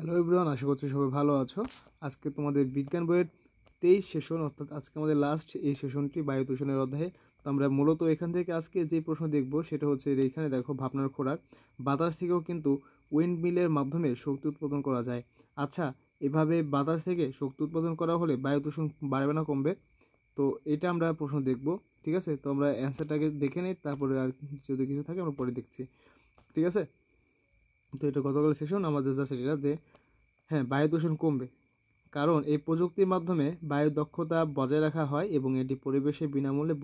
hello everyone আশা করছি সবাই ভালো আছো আজকে তোমাদের বিজ্ঞান বইয়ের তেইশ সেশন অর্থাৎ আজকে আমাদের লাস্ট এই সেশনটি বায়ু দূষণের অধ্যায়ে তো আমরা মূলত এখান থেকে আজকে যে প্রশ্ন দেখব সেটা হচ্ছে এখানে দেখো ভাবনার খোরাক বাতাস থেকেও কিন্তু উইন্ড মিলের মাধ্যমে শক্তি উৎপাদন করা যায় আচ্ছা এভাবে বাতাস থেকে শক্তি উৎপাদন করা হলে বায়ু দূষণ বাড়বে না কমবে তো এটা আমরা প্রশ্ন দেখব ঠিক আছে তো আমরা অ্যান্সারটাকে দেখে নিই তারপরে আর যদি কিছু থাকে আমরা পরে দেখছি ঠিক আছে তো এটা গতকাল সেশন আমাদের জাস্ট এটা যে হ্যাঁ বায়ু দূষণ কমবে কারণ এই প্রযুক্তির মাধ্যমে বায়ু দক্ষতা বজায় রাখা হয় এবং এটি পরিবেশে বিনামূল্যে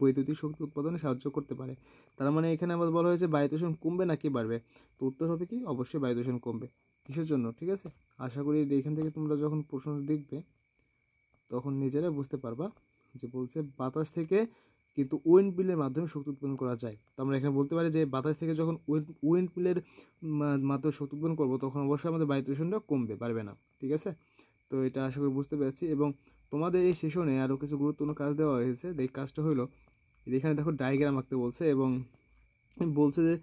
বৈদ্যুতিক শক্তি উৎপাদনে সাহায্য করতে পারে তার মানে এখানে আমাদের বলা হয়েছে বায়ু দূষণ কমবে নাকি বাড়বে তো উত্তর হবে কি অবশ্যই বায়ু দূষণ কমবে কিসের জন্য ঠিক আছে আশা করি এখান থেকে তোমরা যখন প্রশ্ন দেখবে তখন নিজেরা বুঝতে পারবা যে বলছে বাতাস থেকে কিন্তু ওয়েন্ড পিলের মাধ্যমে শক্তি উৎপাদন করা যায় তো আমরা এখানে বলতে পারি যে বাতাস থেকে যখন ওয়েন্ড ওয়েন্ড মিলের মাধ্যমে শক্তি উৎপাদন করবো তখন অবশ্যই আমাদের বায়ু দূষণটা কমবে পারবে না ঠিক আছে তো এটা আশা করি বুঝতে পেরেছি এবং তোমাদের এই সেশনে আরও কিছু গুরুত্বপূর্ণ কাজ দেওয়া হয়েছে এই কাজটা হলো এখানে দেখো ডায়াগ্রাম আঁকতে বলছে এবং বলছে যে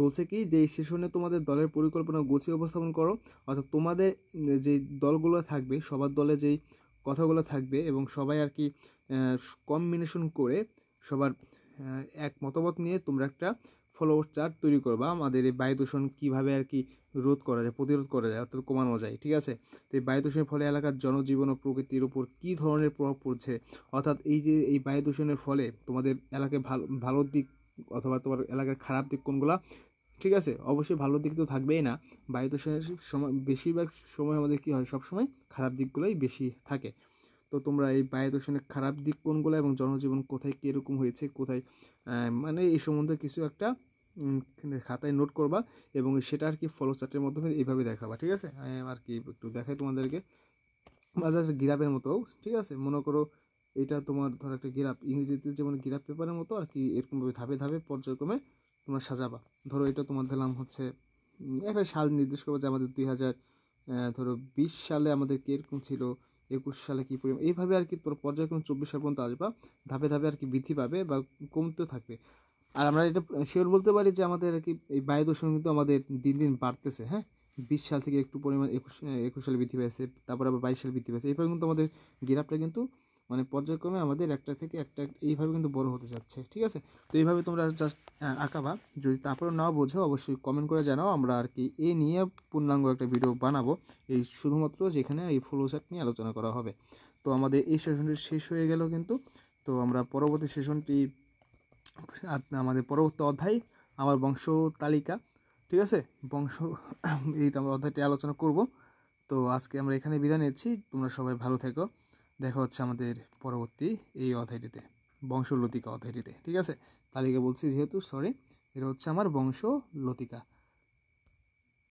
বলছে কি যে এই সেশনে তোমাদের দলের পরিকল্পনা গুছিয়ে উপস্থাপন করো অর্থাৎ তোমাদের যে দলগুলো থাকবে সবার দলে যেই কথাগুলো থাকবে এবং সবাই আর কি কম্বিনেশন করে সবার এক মতামত নিয়ে তোমরা একটা ফলোয়ার চার্ট তৈরি করবা আমাদের এই বায়ু দূষণ কীভাবে আর কি রোধ করা যায় প্রতিরোধ করা যায় অর্থাৎ কমানো যায় ঠিক আছে তো এই বায়ু দূষণের ফলে এলাকার জনজীবন ও প্রকৃতির উপর কী ধরনের প্রভাব পড়ছে অর্থাৎ এই যে এই বায়ু দূষণের ফলে তোমাদের এলাকায় ভালো ভালো দিক অথবা তোমার এলাকার খারাপ দিক কোনগুলা ঠিক আছে অবশ্যই ভালো দিক তো থাকবেই না বায়ু দূষণের সময় বেশিরভাগ সময় আমাদের কী হয় সবসময় খারাপ দিকগুলোই বেশি থাকে তো তোমরা এই বায়ু দূষণের খারাপ দিক কোনগুলো এবং জনজীবন কোথায় কীরকম হয়েছে কোথায় মানে এই সম্বন্ধে কিছু একটা খাতায় নোট করবা এবং সেটা আর কি ফলো চার্টের মাধ্যমে এইভাবে দেখাবা ঠিক আছে আর কি একটু দেখাই তোমাদেরকে বাজার গিরাপের মতো ঠিক আছে মনে করো এটা তোমার ধর একটা গিরাপ ইংরেজিতে যেমন গিরাপ পেপারের মতো আর কি এরকমভাবে ধাপে ধাপে পর্যায়ক্রমে তোমরা সাজাবা ধরো এটা তোমার দিলাম হচ্ছে একটা সাল নির্দেশ করবো যে আমাদের দুই হাজার ধরো বিশ সালে আমাদের কীরকম ছিল একুশ সালে কী পরিমাণ এইভাবে আর কি পর্যায়ক্রম চব্বিশ সাল পর্যন্ত আসবা ধাপে ধাপে আর কি বৃদ্ধি পাবে বা কমতে থাকবে আর আমরা এটা শিওর বলতে পারি যে আমাদের আর কি এই বায়ু দূষণ কিন্তু আমাদের দিন দিন বাড়তেছে হ্যাঁ বিশ সাল থেকে একটু পরিমাণ একুশ একুশ সালে বৃদ্ধি পেয়েছে তারপর আবার বাইশ সালে বৃদ্ধি পেয়েছে এইভাবে কিন্তু আমাদের গ্রাফটা কিন্তু মানে পর্যায়ক্রমে আমাদের একটা থেকে একটা এইভাবে কিন্তু বড় হতে যাচ্ছে ঠিক আছে তো এইভাবে তোমরা জাস্ট আঁকাবা যদি তারপরে না বোঝো অবশ্যই কমেন্ট করে জানাও আমরা আর কি এ নিয়ে পূর্ণাঙ্গ একটা ভিডিও বানাবো এই শুধুমাত্র যেখানে এই ফ্লো সেট নিয়ে আলোচনা করা হবে তো আমাদের এই সেশনটি শেষ হয়ে গেল কিন্তু তো আমরা পরবর্তী সেশনটি আমাদের পরবর্তী অধ্যায় আমার বংশ তালিকা ঠিক আছে বংশ এইটা আমরা অধ্যায়টি আলোচনা করব তো আজকে আমরা এখানে বিদায় নিচ্ছি তোমরা সবাই ভালো থেকো দেখা হচ্ছে আমাদের পরবর্তী এই অধ্যায়টিতে বংশলতিকা অধ্যায়টিতে ঠিক আছে তালিকা বলছি যেহেতু সরি এটা হচ্ছে আমার বংশলতিকা